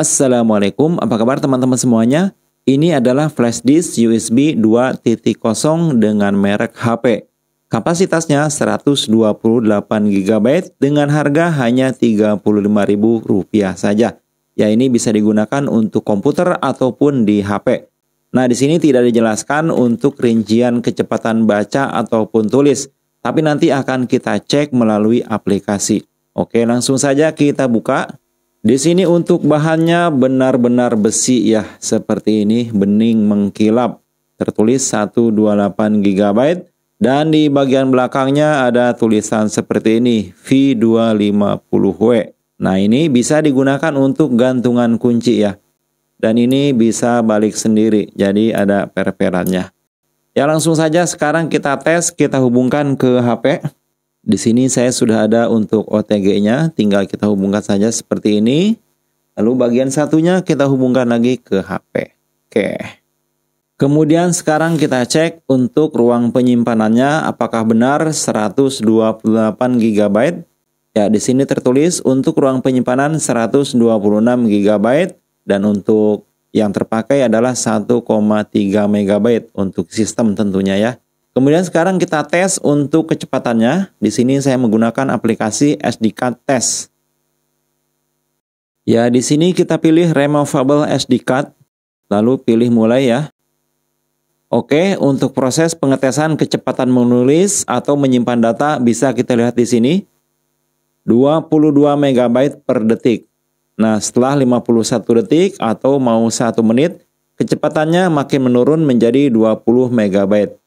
Assalamualaikum, apa kabar teman-teman semuanya? Ini adalah flash disk USB 2.0 dengan merek HP. Kapasitasnya 128 GB dengan harga hanya Rp35.000 saja. Ya ini bisa digunakan untuk komputer ataupun di HP. Nah di sini tidak dijelaskan untuk rincian kecepatan baca ataupun tulis, tapi nanti akan kita cek melalui aplikasi. Oke langsung saja kita buka. Di sini untuk bahannya benar-benar besi ya, seperti ini bening mengkilap. Tertulis 128 GB dan di bagian belakangnya ada tulisan seperti ini V250W. Nah, ini bisa digunakan untuk gantungan kunci ya. Dan ini bisa balik sendiri, jadi ada perperannya. Ya langsung saja sekarang kita tes, kita hubungkan ke HP. Di sini saya sudah ada untuk OTG-nya, tinggal kita hubungkan saja seperti ini. Lalu bagian satunya kita hubungkan lagi ke HP. Oke. Kemudian sekarang kita cek untuk ruang penyimpanannya apakah benar 128 GB. Ya, di sini tertulis untuk ruang penyimpanan 126 GB dan untuk yang terpakai adalah 1,3 MB untuk sistem tentunya ya. Kemudian sekarang kita tes untuk kecepatannya. Di sini saya menggunakan aplikasi SD card test. Ya, di sini kita pilih removable SD card, lalu pilih mulai ya. Oke, untuk proses pengetesan kecepatan menulis atau menyimpan data bisa kita lihat di sini. 22 MB per detik. Nah, setelah 51 detik atau mau 1 menit, kecepatannya makin menurun menjadi 20 MB.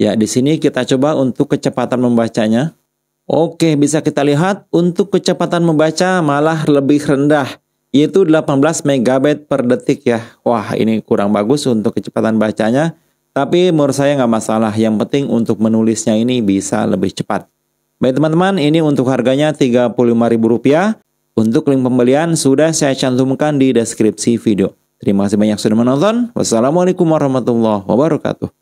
Ya, di sini kita coba untuk kecepatan membacanya. Oke, bisa kita lihat untuk kecepatan membaca malah lebih rendah, yaitu 18 MB per detik ya. Wah, ini kurang bagus untuk kecepatan bacanya, tapi menurut saya nggak masalah. Yang penting untuk menulisnya ini bisa lebih cepat. Baik teman-teman, ini untuk harganya Rp35.000. Untuk link pembelian sudah saya cantumkan di deskripsi video. Terima kasih banyak sudah menonton. Wassalamualaikum warahmatullahi wabarakatuh.